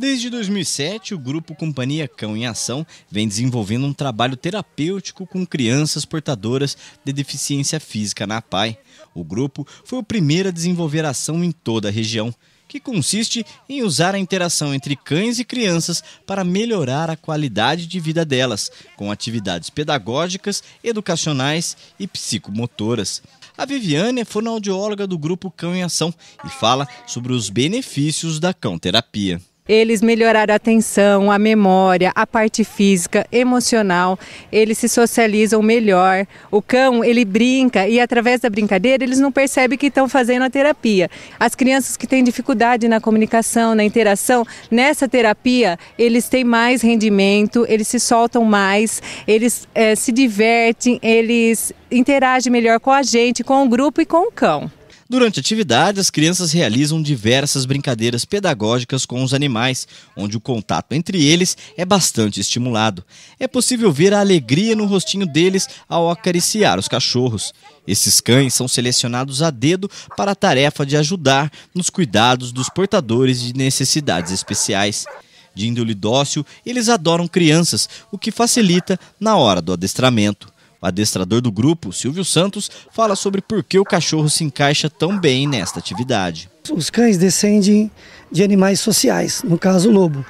Desde 2007, o grupo Companhia Cão em Ação vem desenvolvendo um trabalho terapêutico com crianças portadoras de deficiência física na PAI. O grupo foi o primeiro a desenvolver ação em toda a região, que consiste em usar a interação entre cães e crianças para melhorar a qualidade de vida delas, com atividades pedagógicas, educacionais e psicomotoras. A Viviane é fonoaudióloga do grupo Cão em Ação e fala sobre os benefícios da cão terapia eles melhoraram a atenção, a memória, a parte física, emocional, eles se socializam melhor. O cão, ele brinca e através da brincadeira eles não percebem que estão fazendo a terapia. As crianças que têm dificuldade na comunicação, na interação, nessa terapia eles têm mais rendimento, eles se soltam mais, eles é, se divertem, eles interagem melhor com a gente, com o grupo e com o cão. Durante a atividade, as crianças realizam diversas brincadeiras pedagógicas com os animais, onde o contato entre eles é bastante estimulado. É possível ver a alegria no rostinho deles ao acariciar os cachorros. Esses cães são selecionados a dedo para a tarefa de ajudar nos cuidados dos portadores de necessidades especiais. De índole dócil, eles adoram crianças, o que facilita na hora do adestramento. O adestrador do grupo, Silvio Santos, fala sobre por que o cachorro se encaixa tão bem nesta atividade. Os cães descendem de animais sociais, no caso o lobo.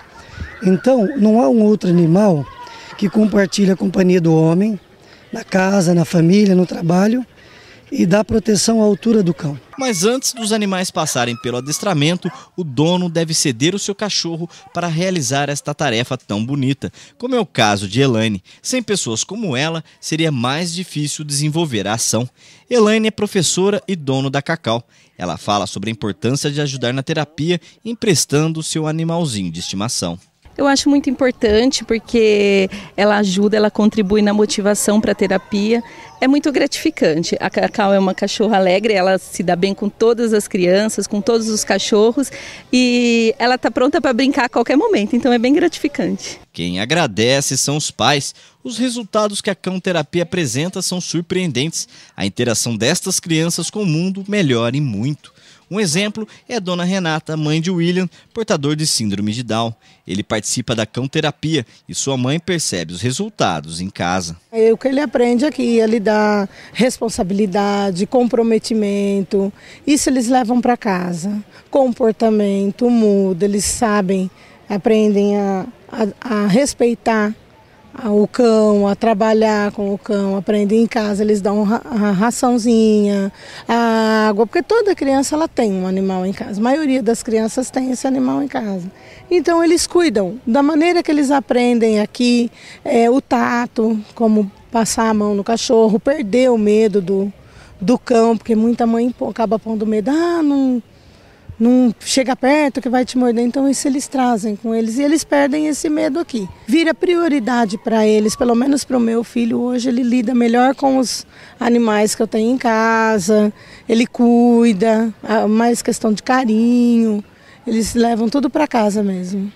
Então, não há um outro animal que compartilha a companhia do homem, na casa, na família, no trabalho, e dá proteção à altura do cão. Mas antes dos animais passarem pelo adestramento, o dono deve ceder o seu cachorro para realizar esta tarefa tão bonita, como é o caso de Elaine. Sem pessoas como ela, seria mais difícil desenvolver a ação. Elaine é professora e dono da Cacau. Ela fala sobre a importância de ajudar na terapia emprestando o seu animalzinho de estimação. Eu acho muito importante porque ela ajuda, ela contribui na motivação para a terapia. É muito gratificante. A Cacau é uma cachorra alegre, ela se dá bem com todas as crianças, com todos os cachorros e ela está pronta para brincar a qualquer momento, então é bem gratificante. Quem agradece são os pais. Os resultados que a cão terapia apresenta são surpreendentes. A interação destas crianças com o mundo melhora muito. Um exemplo é Dona Renata, mãe de William, portador de síndrome de Down. Ele participa da cão terapia e sua mãe percebe os resultados em casa. É o que ele aprende aqui, ele é dá responsabilidade, comprometimento. Isso eles levam para casa. Comportamento muda, eles sabem, aprendem a, a, a respeitar ah, o cão, a trabalhar com o cão, aprender em casa, eles dão a raçãozinha, a água, porque toda criança ela tem um animal em casa. A maioria das crianças tem esse animal em casa. Então eles cuidam da maneira que eles aprendem aqui, é, o tato, como passar a mão no cachorro, perder o medo do, do cão, porque muita mãe acaba pondo medo, ah, não não chega perto que vai te morder. Então isso eles trazem com eles e eles perdem esse medo aqui. Vira prioridade para eles, pelo menos para o meu filho hoje ele lida melhor com os animais que eu tenho em casa, ele cuida, ah, mais questão de carinho, eles levam tudo para casa mesmo.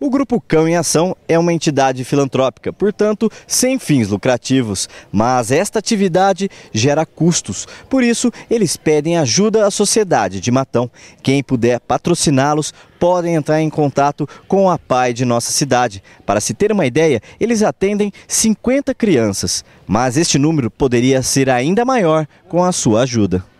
O Grupo Cão em Ação é uma entidade filantrópica, portanto, sem fins lucrativos. Mas esta atividade gera custos, por isso, eles pedem ajuda à sociedade de Matão. Quem puder patrociná-los podem entrar em contato com a PAI de nossa cidade. Para se ter uma ideia, eles atendem 50 crianças, mas este número poderia ser ainda maior com a sua ajuda.